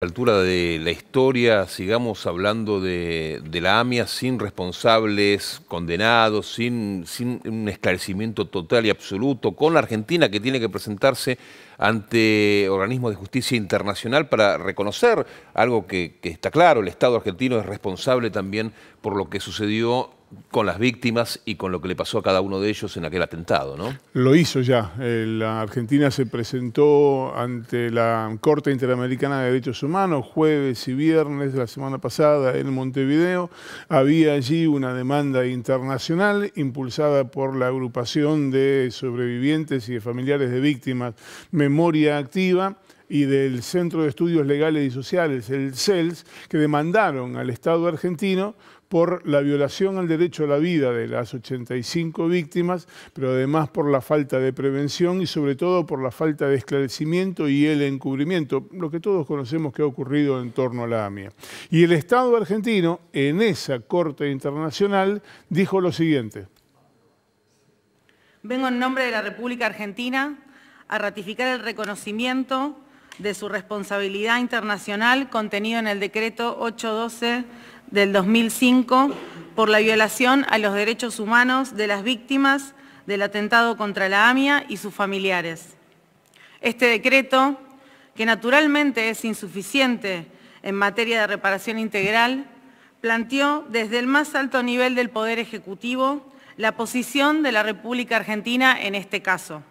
A altura de la historia sigamos hablando de, la AMIA sin responsables, condenados, sin, un esclarecimiento total y absoluto, con la Argentina que tiene que presentarse ante organismos de justicia internacional para reconocer algo que, que está claro, el Estado argentino es responsable también por lo que sucedió con las víctimas y con lo que le pasó a cada uno de ellos en aquel atentado, ¿no? Lo hizo ya. Eh, la Argentina se presentó ante la Corte Interamericana de Derechos Humanos jueves y viernes de la semana pasada en Montevideo. Había allí una demanda internacional impulsada por la agrupación de sobrevivientes y de familiares de víctimas Memoria Activa y del Centro de Estudios Legales y Sociales, el CELS, que demandaron al Estado argentino por la violación al derecho a la vida de las 85 víctimas, pero además por la falta de prevención y sobre todo por la falta de esclarecimiento y el encubrimiento, lo que todos conocemos que ha ocurrido en torno a la AMIA. Y el Estado argentino, en esa Corte Internacional, dijo lo siguiente. Vengo en nombre de la República Argentina a ratificar el reconocimiento de su responsabilidad internacional contenido en el decreto 812 del 2005 por la violación a los derechos humanos de las víctimas del atentado contra la AMIA y sus familiares. Este decreto, que naturalmente es insuficiente en materia de reparación integral, planteó desde el más alto nivel del Poder Ejecutivo la posición de la República Argentina en este caso.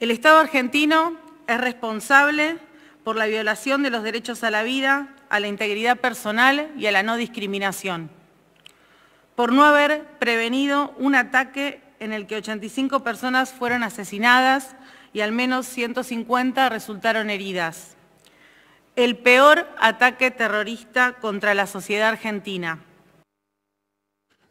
El Estado argentino es responsable por la violación de los derechos a la vida, a la integridad personal y a la no discriminación, por no haber prevenido un ataque en el que 85 personas fueron asesinadas y al menos 150 resultaron heridas. El peor ataque terrorista contra la sociedad argentina.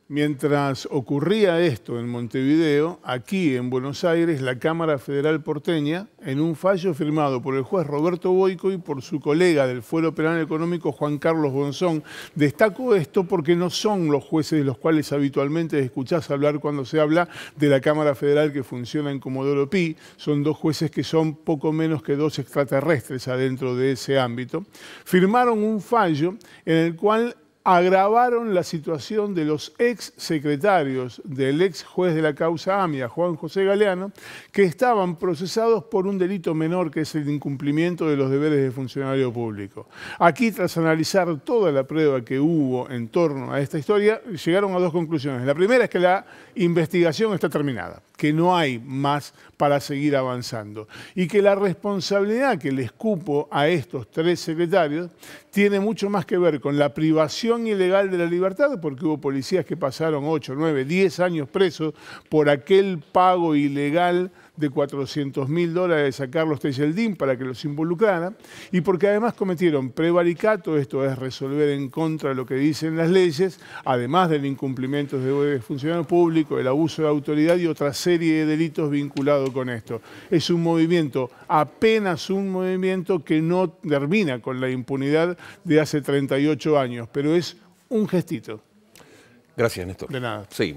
Mientras ocurría esto en Montevideo, aquí en Buenos Aires, la Cámara Federal porteña, en un fallo firmado por el juez Roberto Boico y por su colega del Fuero Penal Económico, Juan Carlos Bonzón, destaco esto porque no son los jueces de los cuales habitualmente escuchás hablar cuando se habla de la Cámara Federal que funciona en Comodoro Pi, son dos jueces que son poco menos que dos extraterrestres adentro de ese ámbito, firmaron un fallo en el cual agravaron la situación de los ex secretarios del ex juez de la causa AMIA, Juan José Galeano, que estaban procesados por un delito menor que es el incumplimiento de los deberes de funcionario público. Aquí, tras analizar toda la prueba que hubo en torno a esta historia, llegaron a dos conclusiones. La primera es que la investigación está terminada, que no hay más para seguir avanzando y que la responsabilidad que les cupo a estos tres secretarios tiene mucho más que ver con la privación ilegal de la libertad, porque hubo policías que pasaron 8, 9, 10 años presos por aquel pago ilegal de 400 mil dólares a Carlos Tejeldín para que los involucrara, y porque además cometieron prevaricato, esto es resolver en contra de lo que dicen las leyes, además del incumplimiento de funcionario público, el abuso de autoridad y otra serie de delitos vinculados con esto. Es un movimiento, apenas un movimiento que no termina con la impunidad de hace 38 años, pero es un gestito. Gracias, Néstor. De nada. Seguimos.